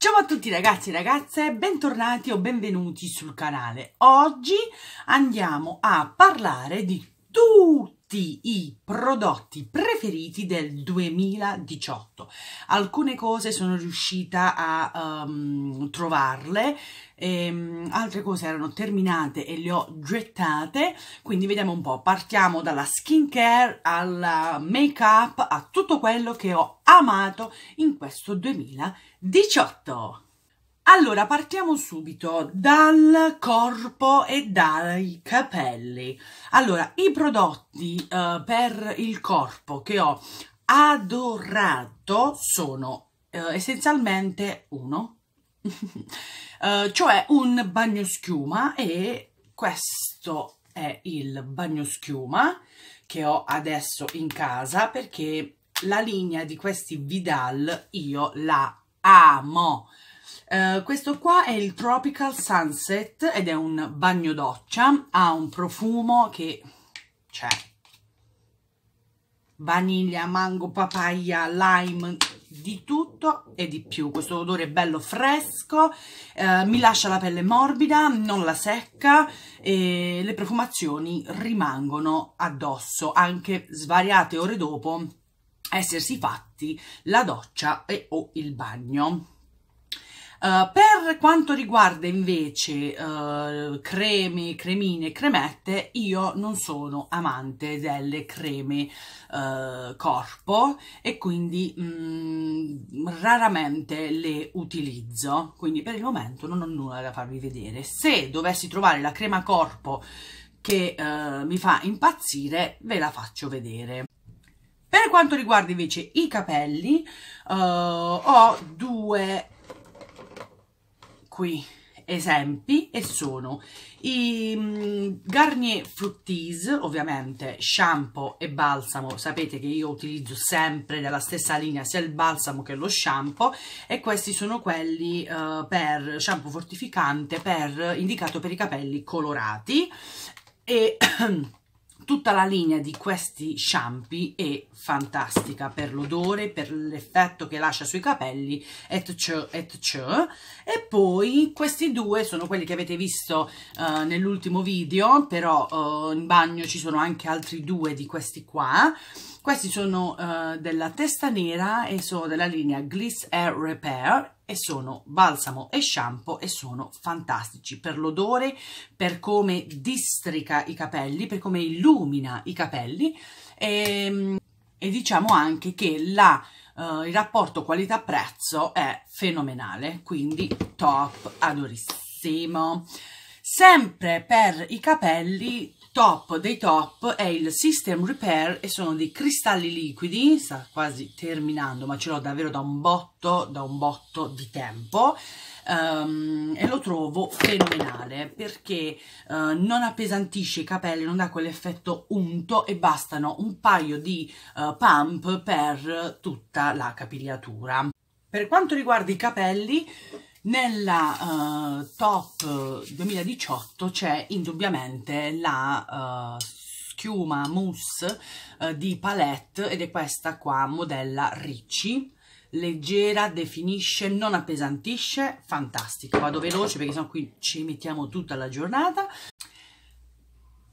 Ciao a tutti ragazzi e ragazze, bentornati o benvenuti sul canale. Oggi andiamo a parlare di tutti tutti i prodotti preferiti del 2018. Alcune cose sono riuscita a um, trovarle, ehm, altre cose erano terminate e le ho gettate, quindi vediamo un po', partiamo dalla skincare al make-up a tutto quello che ho amato in questo 2018. Allora, partiamo subito dal corpo e dai capelli. Allora, i prodotti eh, per il corpo che ho adorato sono eh, essenzialmente uno, eh, cioè un bagno schiuma e questo è il bagno schiuma che ho adesso in casa perché la linea di questi Vidal io la amo eh, questo qua è il Tropical Sunset ed è un bagno doccia, ha un profumo che c'è, cioè, vaniglia, mango, papaya, lime, di tutto e di più. Questo odore è bello fresco, eh, mi lascia la pelle morbida, non la secca e le profumazioni rimangono addosso anche svariate ore dopo essersi fatti la doccia e o il bagno. Eh, per quanto riguarda invece uh, eh, creme, cremine, cremette, io non sono amante delle creme uh, corpo e quindi mh, mm, raramente le utilizzo, quindi per il momento non ho nulla da farvi vedere. Se dovessi trovare la crema corpo che mi fa impazzire, ve la faccio vedere. Per quanto riguarda invece i capelli, ho due qui esempi e sono i mm, Garnier Fructis, ovviamente shampoo e balsamo, sapete che io utilizzo sempre della stessa linea sia il balsamo che lo shampoo e questi sono quelli eh, per shampoo fortificante per, indicato per i capelli colorati e tutta la linea di questi shampoo è fantastica per l'odore, per l'effetto che lascia sui capelli, et et E poi questi due sono quelli che avete visto uh, nell'ultimo video, però uh, in bagno ci sono anche altri due di questi qua. Questi sono uh, della testa nera e sono della linea Gliss Air Repair e sono balsamo e shampoo e sono fantastici per l'odore, per come districa i capelli, per come illumina i capelli e, ehm, e diciamo anche che la, uh, il rapporto qualità-prezzo è fenomenale, quindi top, adorissimo. Sempre per i capelli top dei top è il System Repair e sono dei cristalli liquidi, sta quasi terminando ma ce l'ho davvero da un botto, da un botto di tempo um, e lo trovo fenomenale perché uh, non appesantisce i capelli, non dà quell'effetto unto e bastano un paio di uh, pump per tutta la capigliatura. Per quanto riguarda i capelli nella uh, top 2018 eh, c'è indubbiamente la uh, schiuma mousse uh, di palette ed è questa qua, modella Ricci leggera, definisce, non appesantisce, fantastico. Vado veloce perché sennò qui ci mettiamo tutta la giornata.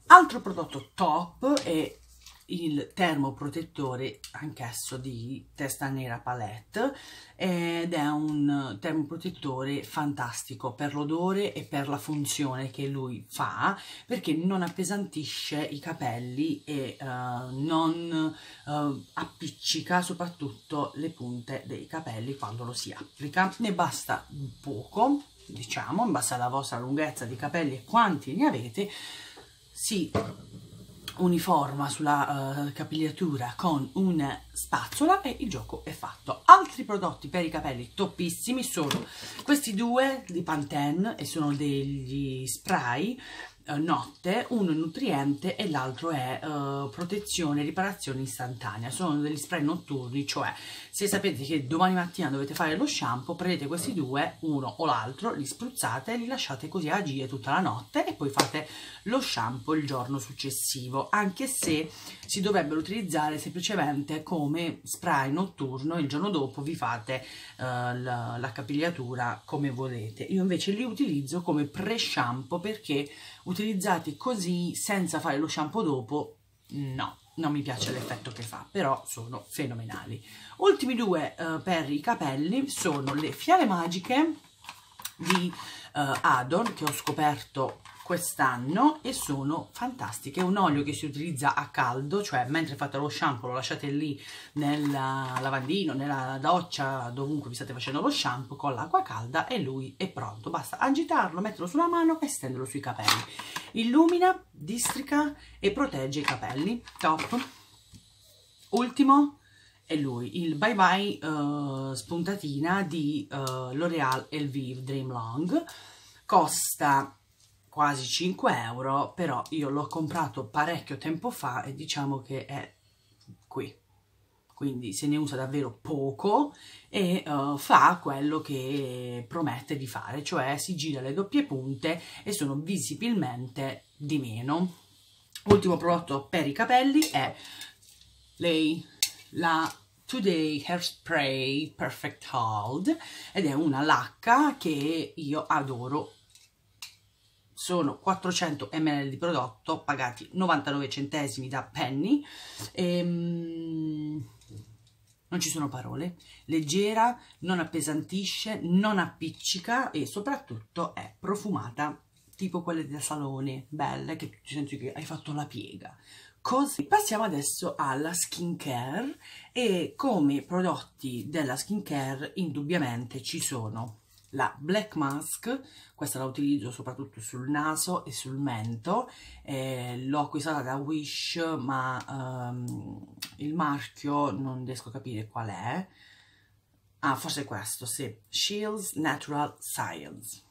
Altro prodotto top e il termoprotettore anch'esso di testa nera palette ed è un termoprotettore fantastico per l'odore e per la funzione che lui fa perché non appesantisce i capelli e uh, non uh, appiccica soprattutto le punte dei capelli quando lo si applica ne basta poco diciamo in base alla vostra lunghezza di capelli e quanti ne avete si uniforma sulla uh, capigliatura con una spazzola e il gioco è fatto. Altri prodotti per i capelli toppissimi sono questi due di Pantene e sono degli spray eh, notte, uno è nutriente e l'altro è uh, protezione e riparazione istantanea. Sono degli spray notturni, cioè se sapete che domani mattina dovete fare lo shampoo, prendete questi due, uno o l'altro, li spruzzate, e li lasciate così agire tutta la notte e poi fate lo shampoo il giorno successivo, anche se si dovrebbero utilizzare semplicemente come spray notturno, il giorno dopo vi fate uh, la, la capigliatura come volete. Io invece li utilizzo come pre-shampoo perché utilizzati così senza fare lo shampoo dopo, no, non mi piace l'effetto che fa, però sono fenomenali. Ultimi due eh, per i capelli sono le fiale magiche di eh, Adon che ho scoperto quest'anno e sono fantastiche. È un olio che si utilizza a caldo, cioè mentre fate lo shampoo lo lasciate lì nel lavandino, nella doccia, dovunque vi state facendo lo shampoo con l'acqua calda e lui è pronto. Basta agitarlo, metterlo sulla mano e stenderlo sui capelli. Illumina, districa e protegge i capelli. Top. Ultimo è lui, il Bye Bye uh, spuntatina di uh, L'Oreal Elvive Dream Long. Costa quasi 5 euro, però io l'ho comprato parecchio tempo fa e diciamo che è qui. Quindi se ne usa davvero poco e uh, fa quello che promette di fare, cioè si gira le doppie punte e sono visibilmente di meno. Ultimo prodotto per i capelli è lei, la Today Hairspray Perfect Hold ed è una lacca che io adoro sono 400 ml di prodotto pagati 99 centesimi da Penny ehm, non ci sono parole, leggera, non appesantisce, non appiccica e soprattutto è profumata tipo quelle da salone, belle, che tu senti che hai fatto la piega. Così. Passiamo adesso alla skincare e come prodotti della skin care indubbiamente ci sono la Black Mask, questa la utilizzo soprattutto sul naso e sul mento, eh, l'ho acquistata da Wish ma ehm, il marchio non riesco a capire qual è, ah forse è questo, sì, Shields Natural Science.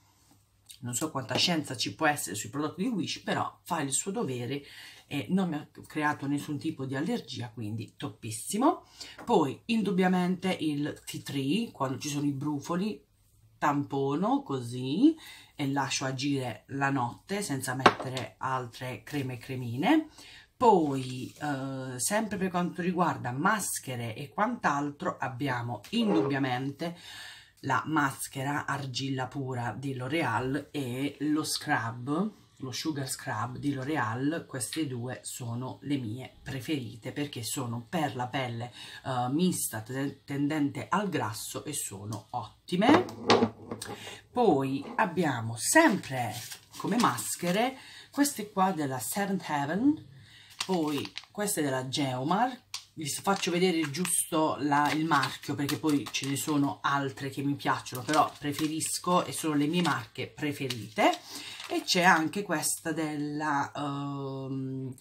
Non so quanta scienza ci può essere sui prodotti di Wish, però fa il suo dovere e non mi ha creato nessun tipo di allergia, quindi toppissimo. Poi, indubbiamente, il T3, quando ci sono i brufoli, tampono così e lascio agire la notte senza mettere altre creme e cremine poi eh, sempre per quanto riguarda maschere e quant'altro abbiamo indubbiamente la maschera argilla pura di L'Oreal e lo scrub lo Sugar Scrub di L'Oreal, queste due sono le mie preferite perché sono per la pelle uh, mista tendente al grasso e sono ottime. Poi abbiamo sempre come maschere queste qua della Seventh Heaven, poi queste della Geomar, vi faccio vedere giusto la, il marchio perché poi ce ne sono altre che mi piacciono, però preferisco e sono le mie marche preferite e c'è anche questa della um, ehm,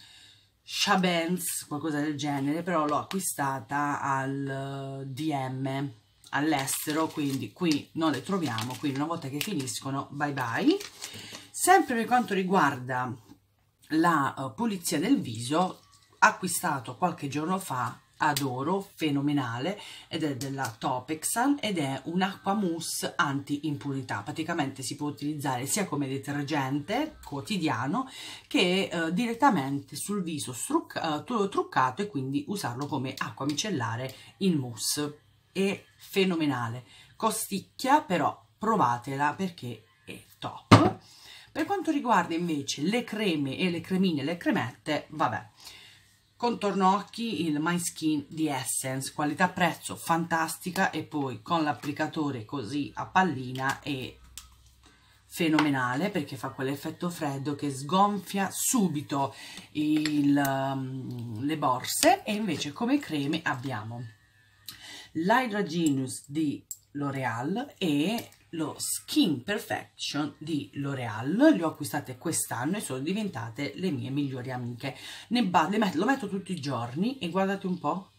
Shabens, qualcosa del genere, però l'ho acquistata al eh, DM all'estero, quindi qui non le troviamo, quindi una volta che finiscono bye bye. Sempre per quanto riguarda la uh, pulizia del viso, acquistato qualche giorno fa adoro, fenomenale, ed è della Topexan ed è un'acqua mousse anti-impurità. Praticamente si può utilizzare sia come detergente quotidiano che eh, direttamente sul viso eh, truccato e quindi usarlo come acqua micellare in mousse. È fenomenale, costicchia però provatela perché è top. Per quanto riguarda invece le creme e le cremine e le cremette, vabbè, Contorno occhi il My Skin di Essence, qualità prezzo fantastica e poi con l'applicatore così a pallina è fenomenale perché fa quell'effetto freddo che sgonfia subito il, um, le borse e invece come creme abbiamo l'Hydra Genius di L'Oreal e lo Skin Perfection di L'Oreal, le ho acquistate quest'anno e sono diventate le mie migliori amiche. Ne met lo metto tutti i giorni e guardate un po',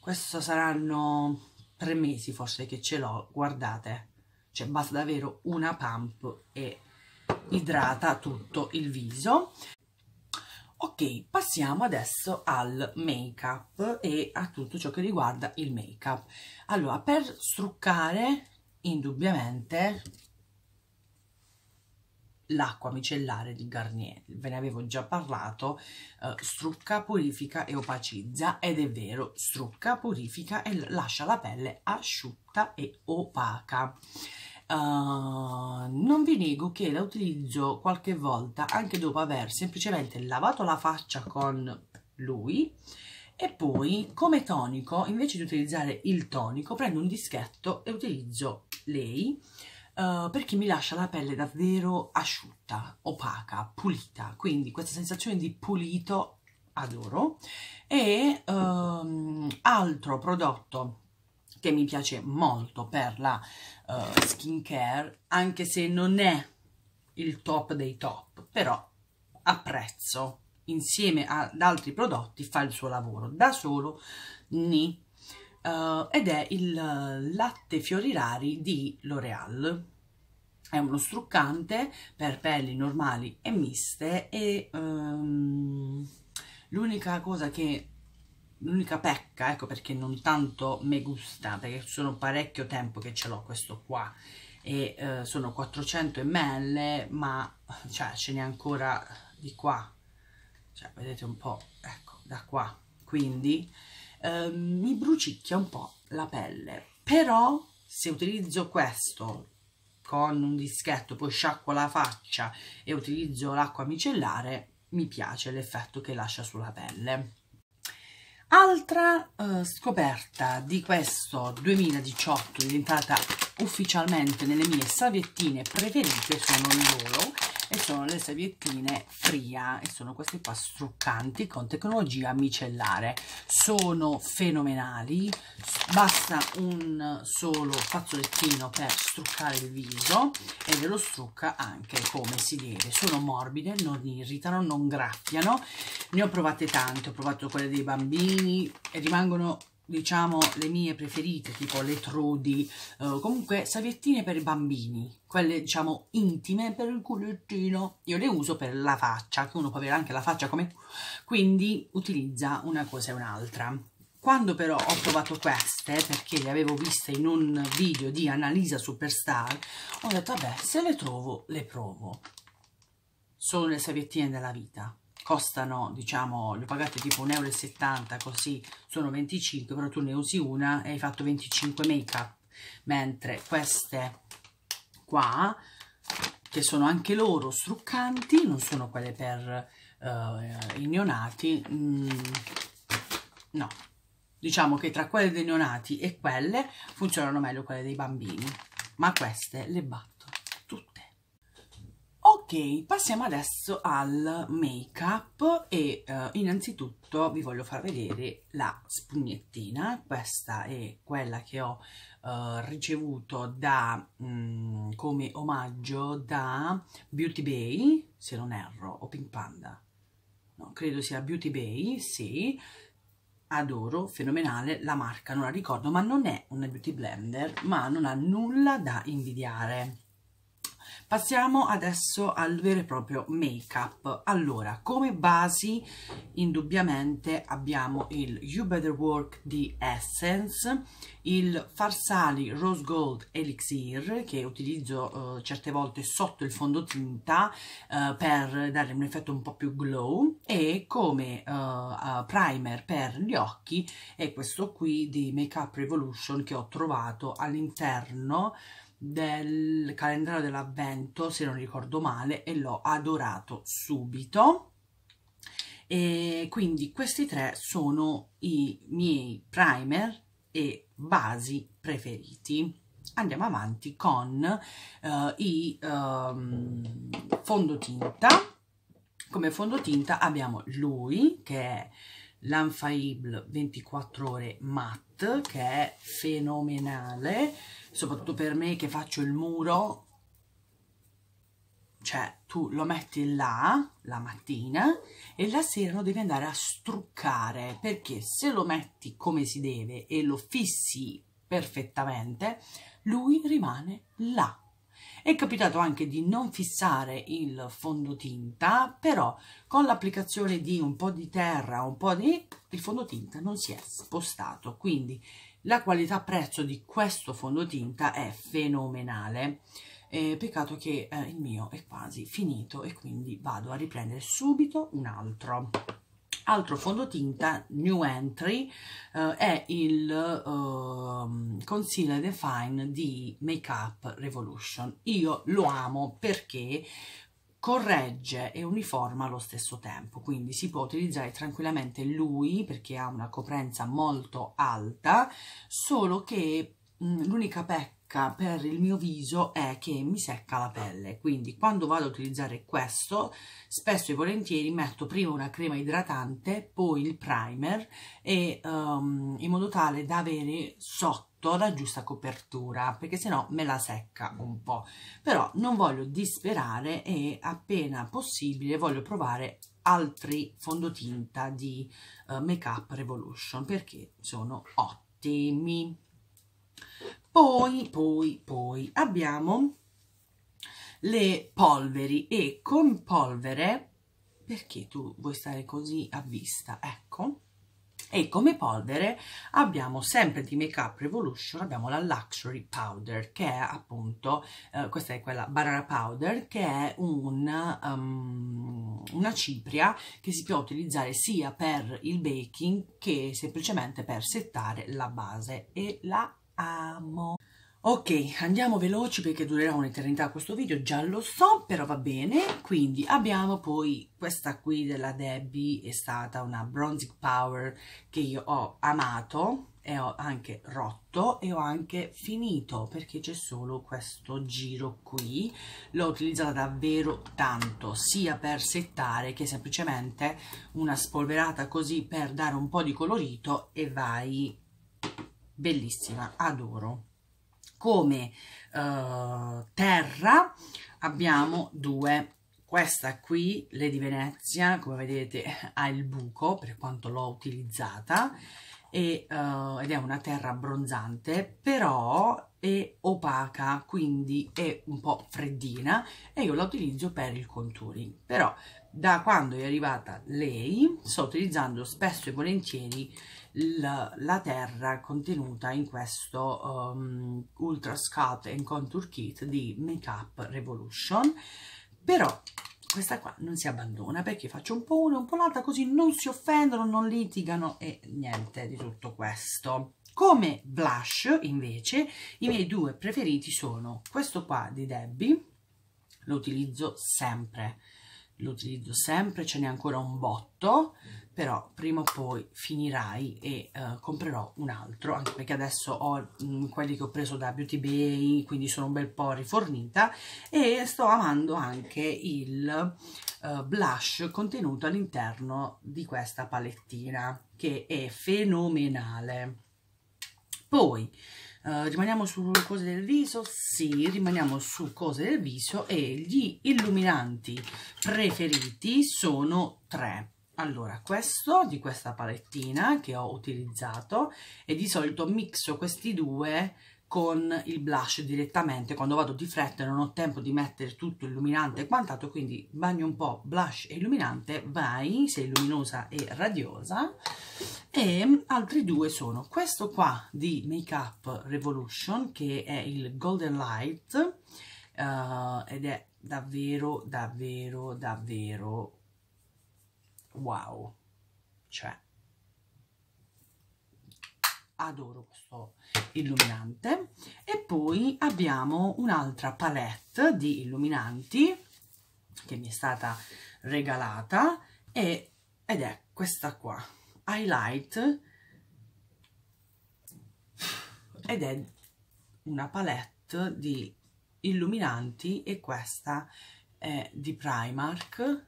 questo saranno tre mesi forse che ce l'ho, guardate, cioè basta davvero una pump e idrata tutto il viso. Ok, passiamo adesso al make-up e a tutto ciò che riguarda il make-up. Allora, per struccare indubbiamente l'acqua micellare di Garnier, ve ne avevo già parlato, eh, strucca, purifica e opacizza ed è vero, strucca, purifica e lascia la pelle asciutta e opaca. Uh, non vi nego che la utilizzo qualche volta anche dopo aver semplicemente lavato la faccia con lui e poi come tonico, invece di utilizzare il tonico, prendo un dischetto e utilizzo lei uh, perché mi lascia la pelle davvero asciutta, opaca, pulita. Quindi questa sensazione di pulito adoro. E um, altro prodotto che mi piace molto per la uh, skincare, anche se non è il top dei top, però apprezzo insieme ad altri prodotti fa il suo lavoro, da solo ni. Uh, ed è il latte fiori rari di L'Oreal. È uno struccante per pelli normali e miste e um, l'unica cosa che l'unica pecca, ecco perché non tanto me gusta, perché sono parecchio tempo che ce l'ho questo qua e eh, sono 400 ml, ma cioè ce n'è ancora di qua cioè vedete un po', ecco, da qua, quindi eh, mi brucicchia un po' la pelle, però se utilizzo questo con un dischetto, poi sciacquo la faccia e utilizzo l'acqua micellare, mi piace l'effetto che lascia sulla pelle. Altra eh, scoperta di questo 2018 diventata ufficialmente nelle mie salviettine preferite sono loro delle serviettine fria e sono queste qua struccanti con tecnologia micellare sono fenomenali basta un solo fazzolettino per struccare il viso e ve lo strucca anche come si deve sono morbide non irritano non graffiano ne ho provate tante ho provato quelle dei bambini e rimangono diciamo le mie preferite tipo le trudi eh, comunque saviettine per bambini quelle diciamo intime per il culettino io le uso per la faccia che uno può avere anche la faccia come quindi utilizza una cosa e un'altra quando però ho provato queste perché le avevo viste in un video di Analisa Superstar ho detto vabbè se le trovo le provo sono le saviettine della vita costano, diciamo, li ho pagati tipo 1,70 euro, così sono 25, però tu ne usi una e hai fatto 25 make up, mentre queste qua, che sono anche loro struccanti, non sono quelle per uh, i neonati, mm, no, diciamo che tra quelle dei neonati e quelle funzionano meglio quelle dei bambini, ma queste le batto passiamo adesso al make-up e eh, innanzitutto vi voglio far vedere la spugnettina, questa è quella che ho eh, ricevuto da, mh, mm, come omaggio da Beauty Bay, se non erro, o Pink Panda, no, credo sia Beauty Bay, sì, adoro, fenomenale, la marca non la ricordo, ma non è una beauty blender, ma non ha nulla da invidiare Passiamo adesso al vero e proprio make-up. Allora, come basi indubbiamente abbiamo il You Better Work di Essence, il Farsali Rose Gold Elixir che utilizzo eh, certe volte sotto il fondotinta eh, per dare un effetto un po' più glow e come eh, primer per gli occhi è questo qui di Make Up Revolution che ho trovato all'interno del calendario dell'avvento, se non ricordo male, e l'ho adorato subito. E quindi questi tre sono i miei primer e basi preferiti. Andiamo avanti con uh, i um, fondotinta. Come fondotinta abbiamo lui che è l'Anfaible 24 ore matte kit che è fenomenale, soprattutto per me che faccio il muro, cioè tu lo metti là la mattina e la sera lo devi andare a struccare perché se lo metti come si deve e lo fissi perfettamente, lui rimane là è capitato anche di non fissare il fondotinta, però con l'applicazione di un po' di terra, un po' di... il fondotinta non si è spostato, quindi la qualità prezzo di questo fondotinta è fenomenale. Eh, peccato che eh, il mio è quasi finito e quindi vado a riprendere subito un altro. Altro fondotinta New Entry eh, è il eh, Concealer Define di Make Up Revolution. Io lo amo perché corregge e uniforma allo stesso tempo, quindi si può utilizzare tranquillamente lui perché ha una coprenza molto alta, solo che mm, l'unica pecca secca per il mio viso è che mi secca la pelle, quindi quando vado a utilizzare questo spesso e volentieri metto prima una crema idratante, poi il primer e, um, in modo tale da avere sotto la giusta copertura perché sennò me la secca un po' però non voglio disperare e appena possibile voglio provare altri fondotinta di uh, eh, Make Up Revolution perché sono ottimi poi, poi, poi abbiamo le polveri e con polvere, perché tu vuoi stare così a vista, ecco, e come polvere abbiamo sempre di Make Up Revolution, abbiamo la Luxury Powder, che è appunto, eh, questa è quella Barara Powder, che è un, um, una cipria che si può utilizzare sia per il baking che semplicemente per settare la base e la amo. Ok, andiamo veloci perché durerà un'eternità questo video, già lo so, però va bene. Quindi abbiamo poi questa qui della Debbie, è stata una Bronzic Power che io ho amato e ho anche rotto e ho anche finito perché c'è solo questo giro qui. L'ho utilizzata davvero tanto, sia per settare che semplicemente una spolverata così per dare un po' di colorito e vai bellissima, adoro. Come eh, terra abbiamo due, questa qui, Lady Venezia, come vedete ha il buco per quanto l'ho utilizzata, e, eh, ed è una terra abbronzante, però è opaca, quindi è un po' freddina e io la utilizzo per il contouring. Però da quando è arrivata lei sto utilizzando spesso e volentieri la terra contenuta in questo um, Ultra Sculpt and Contour Kit di Make Up Revolution però questa qua non si abbandona perché faccio un po' una e un po' l'altra così non si offendono, non litigano e niente di tutto questo come blush invece i miei due preferiti sono questo qua di Debbie lo utilizzo sempre lo utilizzo sempre, ce n'è ancora un botto però prima o poi finirai e uh, comprerò un altro, anche perché adesso ho mh, mm, quelli che ho preso da Beauty Bay, quindi sono un bel po' rifornita e sto amando anche il uh, blush contenuto all'interno di questa palettina, che è fenomenale. Poi, Uh, rimaniamo su cose del viso? Sì, rimaniamo su cose del viso e gli illuminanti preferiti sono tre allora questo di questa palettina che ho utilizzato e di solito mixo questi due con il blush direttamente quando vado di fretta non ho tempo di mettere tutto illuminante e quant'altro quindi bagno un po' blush e illuminante vai sei luminosa e radiosa e altri due sono questo qua di make up revolution che è il golden light uh, ed è davvero davvero davvero wow cioè adoro questo illuminante e poi abbiamo un'altra palette di illuminanti che mi è stata regalata e, ed è questa qua highlight ed è una palette di illuminanti e questa è di Primark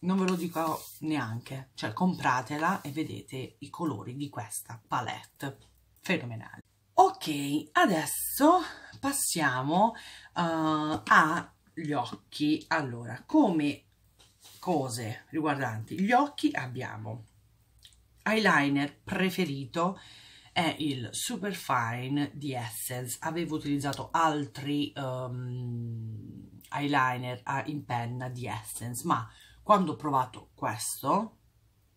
non ve lo dico neanche, cioè compratela e vedete i colori di questa palette, fenomenale. Ok, adesso passiamo uh, agli occhi. Allora, come cose riguardanti gli occhi abbiamo eyeliner preferito è il Superfine di Essence. Avevo utilizzato altri um, eyeliner eh, in penna di Essence, ma quando ho provato questo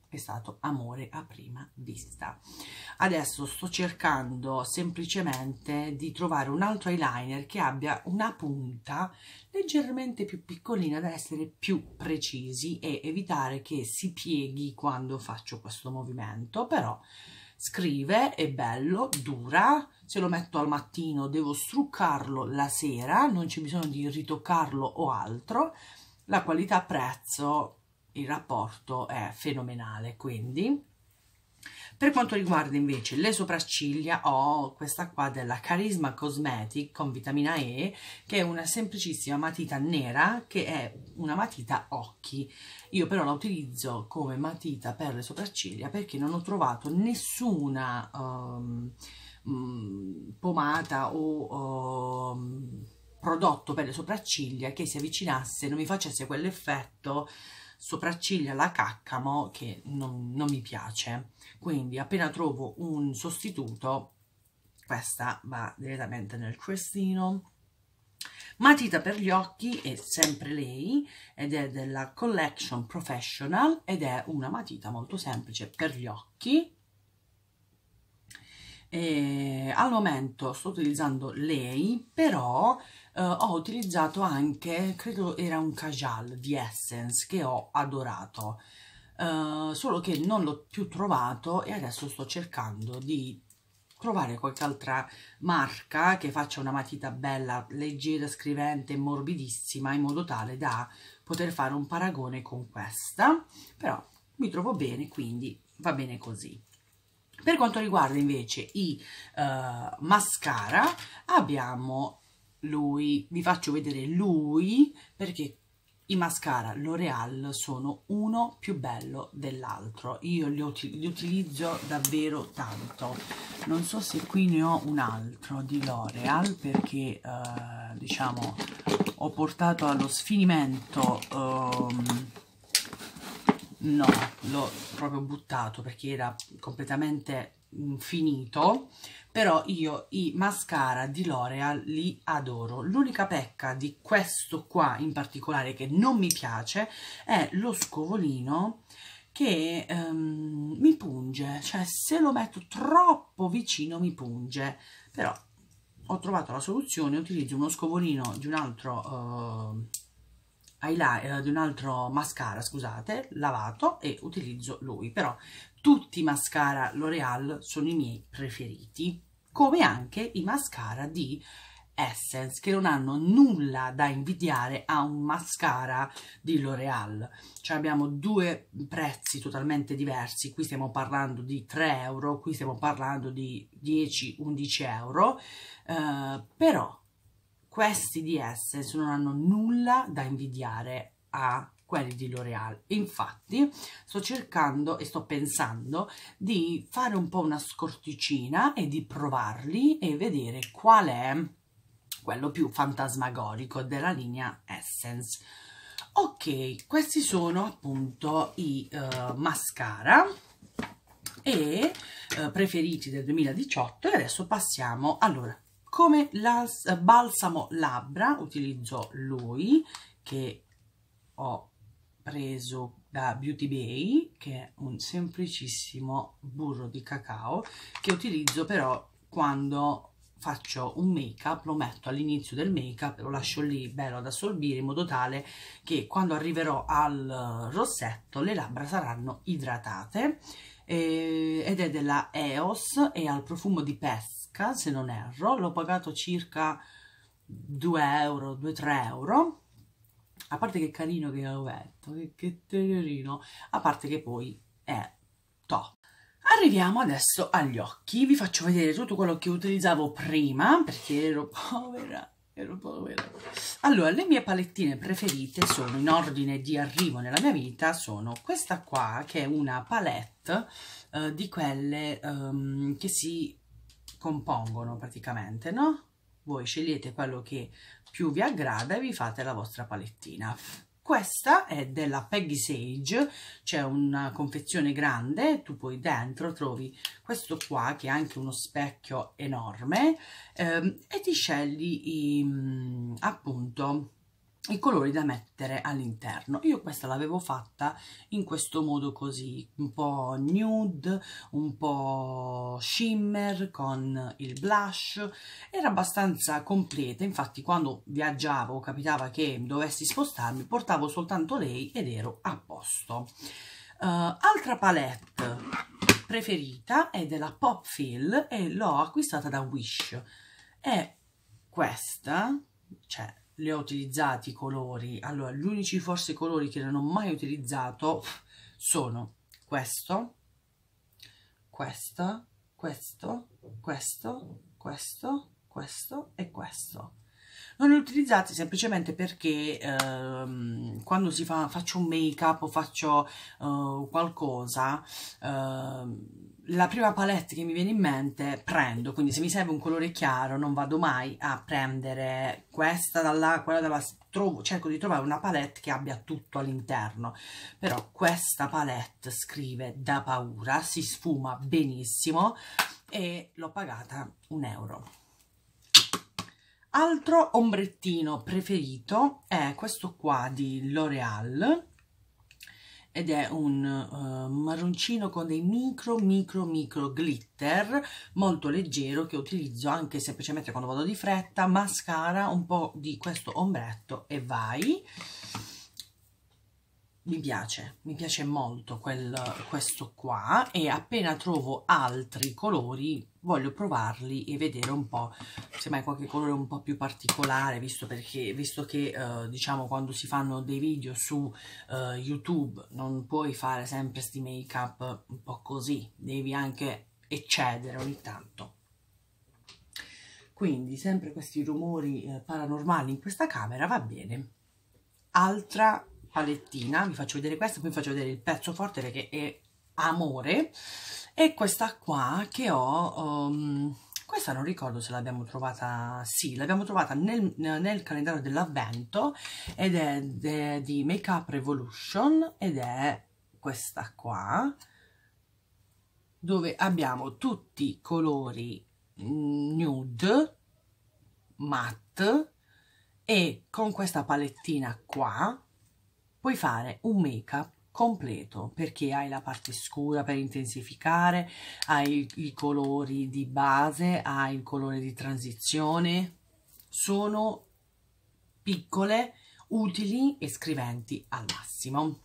è stato amore a prima vista adesso sto cercando semplicemente di trovare un altro eyeliner che abbia una punta leggermente più piccolina da essere più precisi e evitare che si pieghi quando faccio questo movimento però scrive, è bello, dura, se lo metto al mattino devo struccarlo la sera, non c'è bisogno di ritoccarlo o altro la qualità prezzo il rapporto è fenomenale quindi per quanto riguarda invece le sopracciglia ho questa qua della Charisma Cosmetic con vitamina E che è una semplicissima matita nera che è una matita occhi. Io però la utilizzo come matita per le sopracciglia perché non ho trovato nessuna um, pomata o... Um, prodotto per le sopracciglia che si avvicinasse, non mi facesse quell'effetto sopracciglia alla caccamo che non, non, mi piace. Quindi appena trovo un sostituto, questa va direttamente nel crestino. Matita per gli occhi è sempre lei ed è della Collection Professional ed è una matita molto semplice per gli occhi. E al momento sto utilizzando lei, però eh, ho utilizzato anche, credo era un Cajal di Essence che ho adorato, eh, solo che non l'ho più trovato e adesso sto cercando di trovare qualche altra marca che faccia una matita bella, leggera, scrivente, morbidissima in modo tale da poter fare un paragone con questa, però mi trovo bene quindi va bene così. Per quanto riguarda invece i uh, mascara abbiamo lui, vi faccio vedere lui perché i mascara L'Oreal sono uno più bello dell'altro, io li, li, utilizzo davvero tanto, non so se qui ne ho un altro di L'Oreal perché eh, diciamo ho portato allo sfinimento, um, no, l'ho proprio buttato perché era completamente finito, però io i mascara di L'Oreal li adoro. L'unica pecca di questo qua in particolare che non mi piace è lo scovolino che um, mi punge, cioè se lo metto troppo vicino mi punge, però ho trovato la soluzione, utilizzo uno scovolino di un altro... Uh, di un altro mascara, scusate, lavato e utilizzo lui, però tutti i mascara L'Oreal sono i miei preferiti, come anche i mascara di Essence che non hanno nulla da invidiare a un mascara di L'Oreal cioè abbiamo due prezzi totalmente diversi qui stiamo parlando di 3 euro qui stiamo parlando di 10-11 euro eh, però questi di Essence non hanno nulla da invidiare a quelli di L'Oreal. Infatti sto cercando e sto pensando di fare un po' una scorticina e di provarli e vedere qual è quello più fantasmagorico della linea Essence. Ok, questi sono appunto i uh, mascara e uh, preferiti del 2018 e adesso passiamo allora come balsamo labbra utilizzo lui che ho preso da Beauty Bay che è un semplicissimo burro di cacao che utilizzo però quando faccio un make up, lo metto all'inizio del make up, lo lascio lì bello ad assorbire in modo tale che quando arriverò al eh, rossetto le labbra saranno idratate eh, ed è della EOS e ha il profumo di pesca, se non erro, l'ho pagato circa 2 euro, 2-3 euro, a parte che carino che l'avevo che, che tenerino, a parte che poi è top. Arriviamo adesso agli occhi, vi faccio vedere tutto quello che utilizzavo prima, perché ero povera per un po' vedere. Allora, le mie palettine preferite sono, in ordine di arrivo nella mia vita, sono questa qua, che è una palette eh, di quelle um, che si compongono praticamente, no? Voi scegliete quello che più vi aggrada e vi fate la vostra palettina. Questa è della Peggy Sage, c'è una confezione grande, tu poi dentro trovi questo qua che è anche uno specchio enorme ehm, e ti scegli i, mm, appunto i colori da mettere all'interno io questa l'avevo fatta in questo modo così un po' nude un po' shimmer con il blush era abbastanza completa infatti quando viaggiavo capitava che dovessi spostarmi portavo soltanto lei ed ero a posto uh, altra palette preferita è della Pop Fill e l'ho acquistata da Wish è questa cioè le ho utilizzati i colori. Allora, gli unici forse colori che non ho mai utilizzato sono questo, questo, questo, questo, questo, questo e questo. Non li utilizzate semplicemente perché ehm, quando si fa, faccio un make up o faccio eh, qualcosa, ehm, la prima palette che mi viene in mente prendo, quindi se mi serve un colore chiaro non vado mai a prendere questa dalla, quella dalla, trovo, cerco di trovare una palette che abbia tutto all'interno, però questa palette scrive da paura, si sfuma benissimo e l'ho pagata un euro. Altro ombrettino preferito è questo qua di L'Oreal, ed è un uh, marroncino con dei micro micro micro glitter molto leggero che utilizzo anche semplicemente quando vado di fretta mascara un po' di questo ombretto e vai mi piace, mi piace molto quel, questo qua e appena trovo altri colori voglio provarli e vedere un po' se mai qualche colore un po' più particolare visto, perché, visto che eh, diciamo quando si fanno dei video su eh, YouTube non puoi fare sempre sti make up un po' così, devi anche eccedere ogni tanto. Quindi sempre questi rumori eh, paranormali in questa camera va bene. Altra palettina, vi faccio vedere questa, poi vi faccio vedere il pezzo forte perché è amore, e questa qua che ho... Um, questa non ricordo se l'abbiamo trovata, sì, l'abbiamo trovata nel, nel calendario dell'avvento ed è de, di Make Up Revolution ed è questa qua dove abbiamo tutti i colori mm, nude, matte e con questa palettina qua puoi fare un make up completo perché hai la parte scura per intensificare hai i colori di base hai il colore di transizione sono piccole utili e scriventi al massimo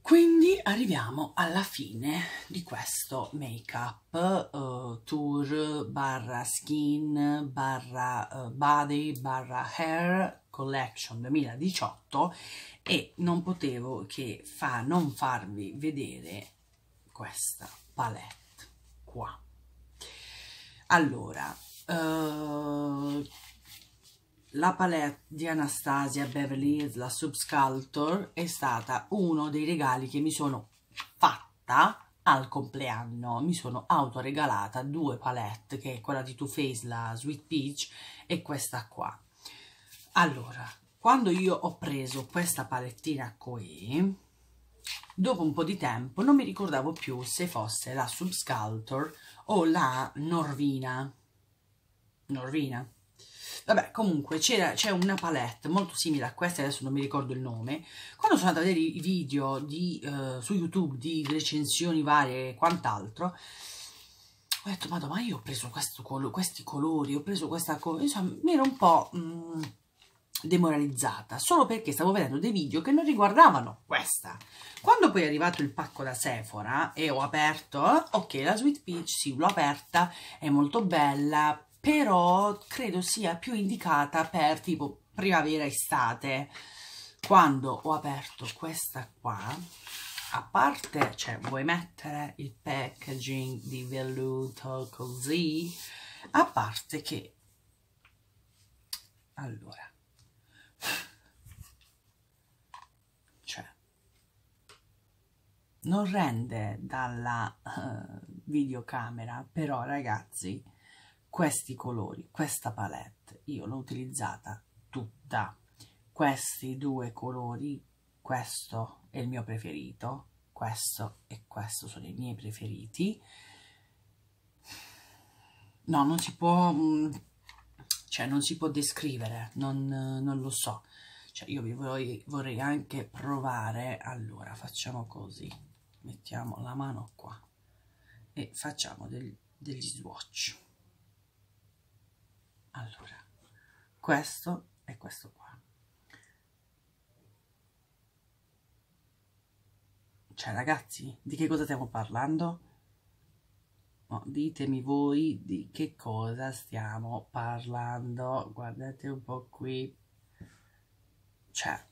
quindi arriviamo alla fine di questo make up uh, eh, tour barra skin barra uh, body barra hair Collection 2018 e non potevo che fa, non farvi vedere questa palette qua. Allora, uh, la palette di Anastasia Beverly Hills, la Subsculptor, è stata uno dei regali che mi sono fatta al compleanno. Mi sono autoregalata due palette, che è quella di Too Faced, la Sweet Peach, e questa qua allora quando io ho preso questa palettina qui dopo un po' di tempo non mi ricordavo più se fosse la Subsculptor o la Norvina Norvina vabbè comunque c'è una palette molto simile a questa adesso non mi ricordo il nome quando sono andata a vedere i video di, eh, su youtube di recensioni varie e quant'altro ho detto ma io ho preso colo questi colori ho preso questa cosa insomma mi ero un po' mh, mm, demoralizzata solo perché stavo vedendo dei video che non riguardavano questa. Quando poi è arrivato il pacco da Sephora e ho aperto, ok la Sweet Peach sì l'ho aperta, è molto bella, però credo sia più indicata per tipo primavera-estate. Quando ho aperto questa qua, a parte, cioè vuoi mettere il packaging di velluto così, a parte che... Allora, cioè, non rende dalla uh, videocamera, però ragazzi, questi colori, questa palette, io l'ho utilizzata tutta. Questi due colori, questo è il mio preferito, questo e questo sono i miei preferiti. No, non si può, mm, cioè non si può descrivere, non, non lo so. Cioè io vi vorrei, vorrei anche provare, allora facciamo così, mettiamo la mano qua e facciamo del, degli swatch. Allora, questo e questo qua. Cioè ragazzi, di che cosa stiamo parlando? No, ditemi voi di che cosa stiamo parlando. Guardate un po' qui. Cioè,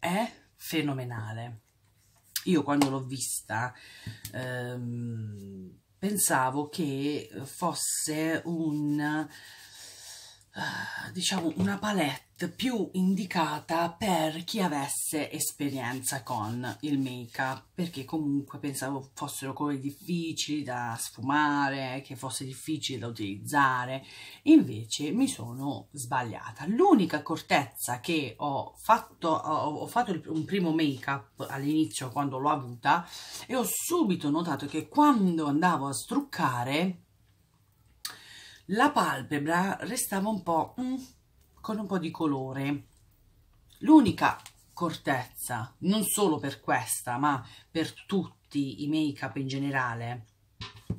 è fenomenale. Io quando l'ho vista ehm, pensavo che fosse un, eh, diciamo, una palette più indicata per chi avesse esperienza con il make up perché comunque pensavo fossero cose difficili da sfumare che fosse difficile da utilizzare invece mi sono sbagliata l'unica accortezza che ho fatto ho fatto un primo make up all'inizio quando l'ho avuta e ho subito notato che quando andavo a struccare la palpebra restava un po' mm, con un po' di colore. L'unica cortezza, non solo per questa, ma per tutti i make-up in generale,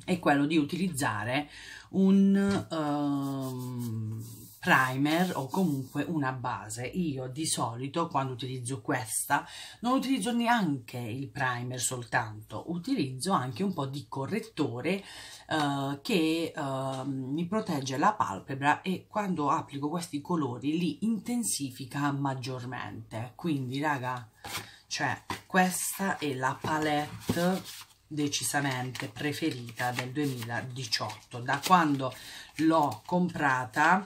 è quello di utilizzare un... Um, primer o comunque una base. Io di solito quando utilizzo questa non utilizzo neanche il primer soltanto, utilizzo anche un po' di correttore eh, che eh, mi protegge la palpebra e quando applico questi colori li intensifica maggiormente. Quindi raga, cioè questa è la palette decisamente preferita del 2018 da quando l'ho comprata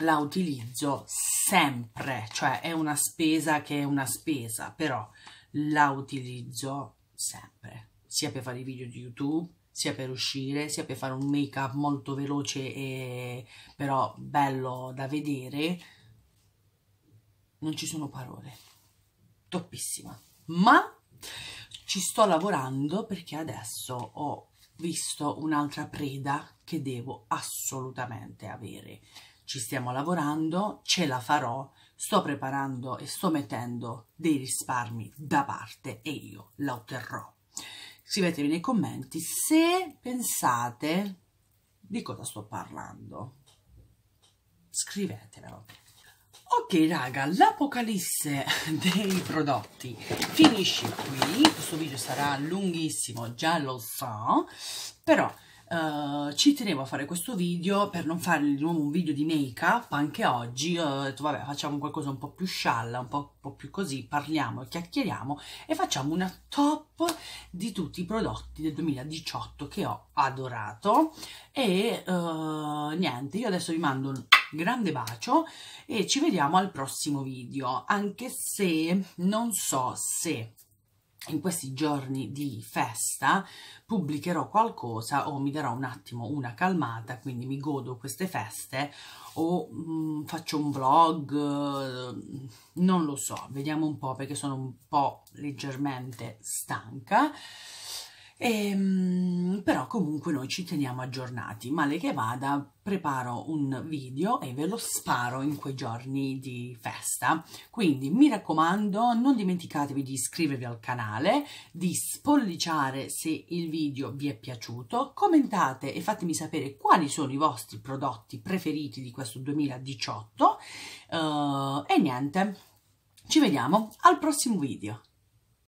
la utilizzo sempre, cioè è una spesa che è una spesa, però la utilizzo sempre, sia per fare i video di YouTube, sia per uscire, sia per fare un make up molto veloce e però bello da vedere. Non ci sono parole, toppissima, ma ci sto lavorando perché adesso ho visto un'altra preda che devo assolutamente avere ci stiamo lavorando, ce la farò, sto preparando e sto mettendo dei risparmi da parte e io la otterrò. Scrivetemi nei commenti se pensate di cosa sto parlando. Scrivetemelo. Ok raga, l'apocalisse dei prodotti finisce qui, questo video sarà lunghissimo, già lo so, però Uh, ci tenevo a fare questo video per non fare di nuovo un video di make up anche oggi ho detto vabbè facciamo qualcosa un po' più scialla un po', un po più così parliamo e chiacchieriamo e facciamo una top di tutti i prodotti del 2018 che ho adorato e uh, niente io adesso vi mando un grande bacio e ci vediamo al prossimo video anche se non so se in questi giorni di festa pubblicherò qualcosa o mi darò un attimo una calmata, quindi mi godo queste feste o mh, mm, faccio un vlog, non lo so, vediamo un po' perché sono un po' leggermente stanca. E, ehm, però comunque noi ci teniamo aggiornati, male che vada preparo un video e ve lo sparo in quei giorni di festa. Quindi mi raccomando non dimenticatevi di iscrivervi al canale, di spolliciare se il video vi è piaciuto, commentate e fatemi sapere quali sono i vostri prodotti preferiti di questo 2018 uh, eh, e niente, ci vediamo al prossimo video.